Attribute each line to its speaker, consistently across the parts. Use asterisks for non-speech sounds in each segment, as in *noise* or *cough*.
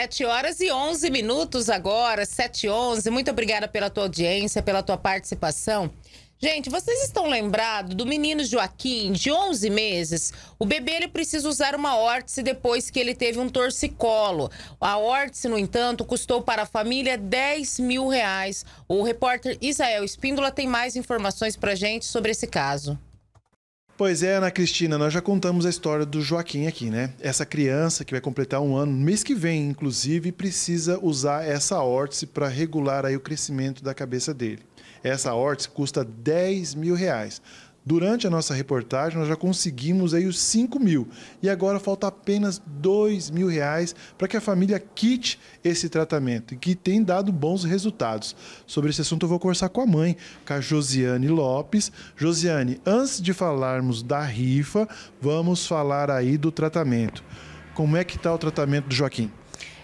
Speaker 1: 7 horas e 11 minutos agora, 7 h 11. Muito obrigada pela tua audiência, pela tua participação. Gente, vocês estão lembrados do menino Joaquim, de 11 meses? O bebê ele precisa usar uma órtese depois que ele teve um torcicolo. A órtese, no entanto, custou para a família 10 mil reais. O repórter Isael Espíndola tem mais informações para gente sobre esse caso.
Speaker 2: Pois é, Ana Cristina, nós já contamos a história do Joaquim aqui, né? Essa criança que vai completar um ano, mês que vem, inclusive, precisa usar essa órtese para regular aí o crescimento da cabeça dele. Essa órtese custa 10 mil reais. Durante a nossa reportagem, nós já conseguimos aí os 5 mil. E agora falta apenas 2 mil reais para que a família quite esse tratamento, e que tem dado bons resultados. Sobre esse assunto, eu vou conversar com a mãe, com a Josiane Lopes. Josiane, antes de falarmos da rifa, vamos falar aí do tratamento. Como é que está o tratamento do Joaquim?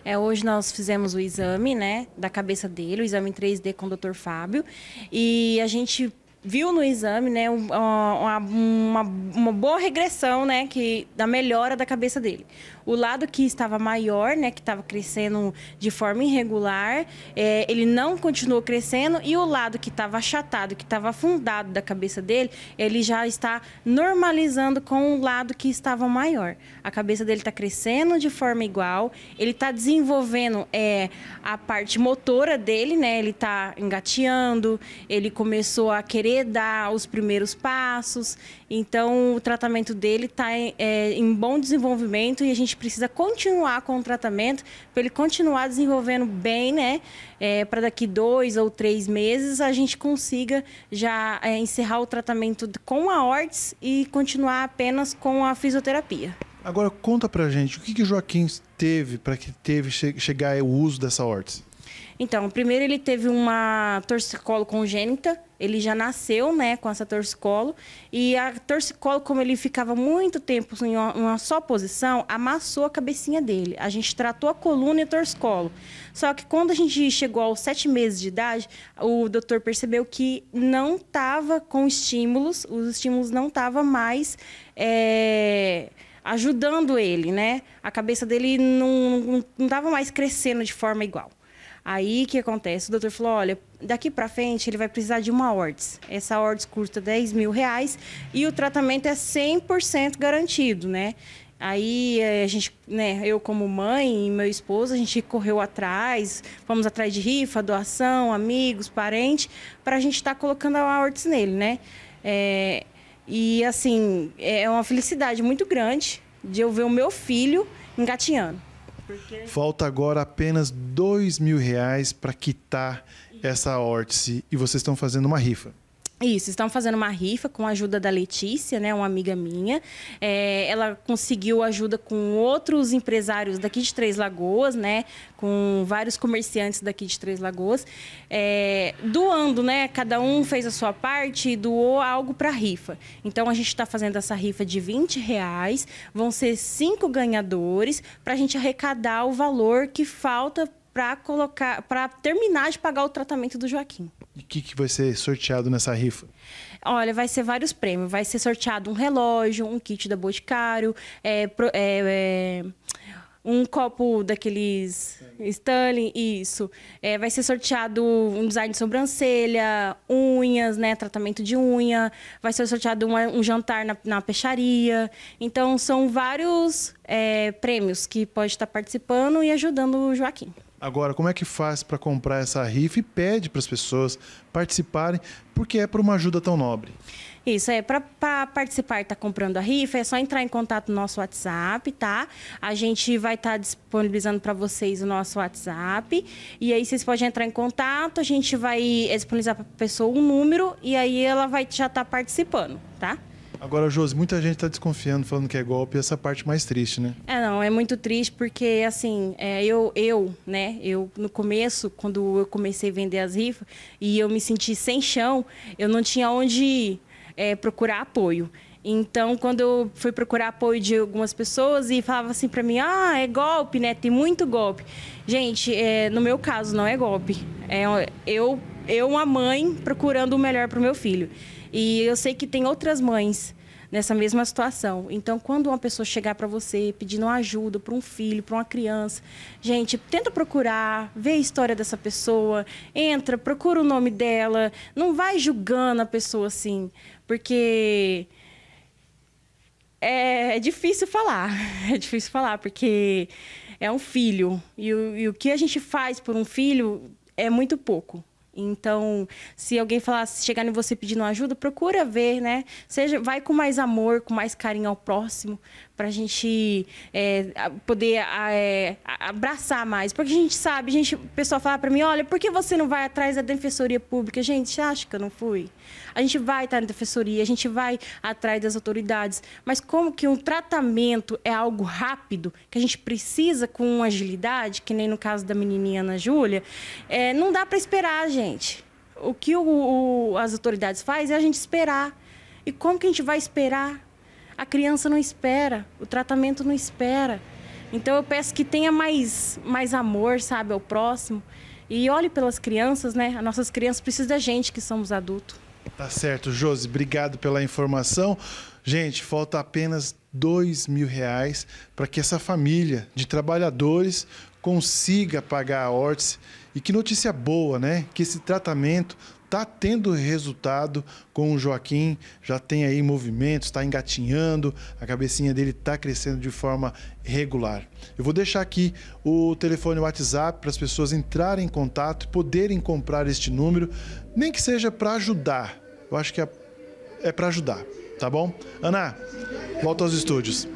Speaker 1: É, hoje nós fizemos o exame, né, da cabeça dele, o exame em 3D com o Dr. Fábio, e a gente viu no exame, né, uma, uma, uma, boa regressão, né, que da melhora da cabeça dele. O lado que estava maior, né, que estava crescendo de forma irregular, é, ele não continuou crescendo e o lado que estava achatado, que estava afundado da cabeça dele, ele já está normalizando com o lado que estava maior. A cabeça dele está crescendo de forma igual, ele está desenvolvendo é, a parte motora dele, né, ele está engateando, ele começou a querer dar os primeiros passos. Então, o tratamento dele está em, é, em bom desenvolvimento e a gente precisa continuar com o tratamento para ele continuar desenvolvendo bem, né? É, para daqui dois ou três meses a gente consiga já é, encerrar o tratamento com a ORTS e continuar apenas com a fisioterapia.
Speaker 2: Agora conta pra gente o que, que Joaquim teve para que teve che chegar ao uso dessa órtese.
Speaker 1: Então, primeiro ele teve uma torcicolo congênita, ele já nasceu, né, com essa torcicolo, e a torcicolo, como ele ficava muito tempo em uma só posição, amassou a cabecinha dele. A gente tratou a coluna e a torcicolo. Só que quando a gente chegou aos sete meses de idade, o doutor percebeu que não estava com estímulos, os estímulos não estavam mais... É ajudando ele, né? A cabeça dele não estava mais crescendo de forma igual. Aí o que acontece? O doutor falou: olha, daqui para frente ele vai precisar de uma hortes. Essa hortes custa 10 mil reais e o tratamento é 100% garantido, né? Aí eh, a gente, né, eu como mãe e meu esposo, a gente correu atrás, fomos atrás de rifa, doação, amigos, parentes, para a gente estar tá colocando a hortes nele, né? É, e assim, é uma felicidade muito grande de eu ver o meu filho engatinhando.
Speaker 2: Falta agora apenas dois mil reais para quitar essa órtice e vocês estão fazendo uma rifa.
Speaker 1: Isso, estão fazendo uma rifa com a ajuda da Letícia, né, uma amiga minha. É, ela conseguiu ajuda com outros empresários daqui de Três Lagoas, né, com vários comerciantes daqui de Três Lagoas, é, doando, né, cada um fez a sua parte e doou algo para a rifa. Então a gente está fazendo essa rifa de 20 reais, vão ser cinco ganhadores para a gente arrecadar o valor que falta para colocar, para terminar de pagar o tratamento do Joaquim.
Speaker 2: E o que, que vai ser sorteado nessa rifa?
Speaker 1: Olha, vai ser vários prêmios. Vai ser sorteado um relógio, um kit da Boticário, é, é, é um copo daqueles Stanley, isso. É, vai ser sorteado um design de sobrancelha, unhas, né? Tratamento de unha. Vai ser sorteado uma, um jantar na, na, peixaria. Então, são vários é, prêmios que pode estar participando e ajudando
Speaker 2: o Joaquim. Agora, como é que faz para comprar essa rifa e pede para as pessoas participarem, porque é para uma ajuda tão nobre?
Speaker 1: Isso, é para participar e tá comprando a rifa, é só entrar em contato no nosso WhatsApp, tá? A gente vai estar tá disponibilizando para vocês o nosso WhatsApp. E aí vocês podem entrar em contato, a gente vai disponibilizar para a pessoa um número e aí ela vai já estar tá participando, tá?
Speaker 2: Agora, Josi, muita gente está desconfiando, falando que é golpe, essa parte mais triste, né?
Speaker 1: É, não, é muito triste porque, assim, é, eu, eu, né, eu no começo, quando eu comecei a vender as rifas e eu me senti sem chão, eu não tinha onde é, procurar apoio. Então, quando eu fui procurar apoio de algumas pessoas e falava assim para mim, ah, é golpe, né? Tem muito golpe. Gente, é, no meu caso não é golpe. É, eu eu, uma mãe, procurando o melhor para o meu filho. E eu sei que tem outras mães nessa mesma situação. Então, quando uma pessoa chegar para você pedindo ajuda para um filho, para uma criança, gente, tenta procurar, vê a história dessa pessoa, entra, procura o nome dela, não vai julgando a pessoa assim, porque é, é difícil falar, *laughs* é difícil falar, porque é um filho e o, e o que a gente faz por um filho é muito pouco. Então, se alguém falar, se chegar em você pedindo ajuda, procura ver, né? Seja, vai com mais amor, com mais carinho ao próximo, para a gente é, poder é, abraçar mais. Porque a gente sabe, a gente, o pessoal fala para mim, olha, por que você não vai atrás da defensoria pública? Gente, você acha que eu não fui? A gente vai estar na defensoria, a gente vai atrás das autoridades, mas como que um tratamento é algo rápido, que a gente precisa com agilidade, que nem no caso da menininha Ana Júlia, é, não dá para esperar, gente gente. O que o, o, as autoridades fazem é a gente esperar. E como que a gente vai esperar? A criança não espera, o tratamento não espera. Então eu peço que tenha mais, mais amor, sabe, ao próximo. E olhe pelas crianças, né? As nossas crianças precisam da gente que somos
Speaker 2: adultos. Tá certo, Josi. Obrigado pela informação. Gente, falta apenas dois mil reais para que essa família de trabalhadores consiga pagar a órtice. E que notícia boa, né? Que esse tratamento está tendo resultado com o Joaquim, já tem aí movimentos, está engatinhando, a cabecinha dele está crescendo de forma regular. Eu vou deixar aqui o telefone WhatsApp para as pessoas entrarem em contato e poderem comprar este número, nem que seja para ajudar. Eu acho que é, é para ajudar, tá bom? Ana, volta aos estúdios.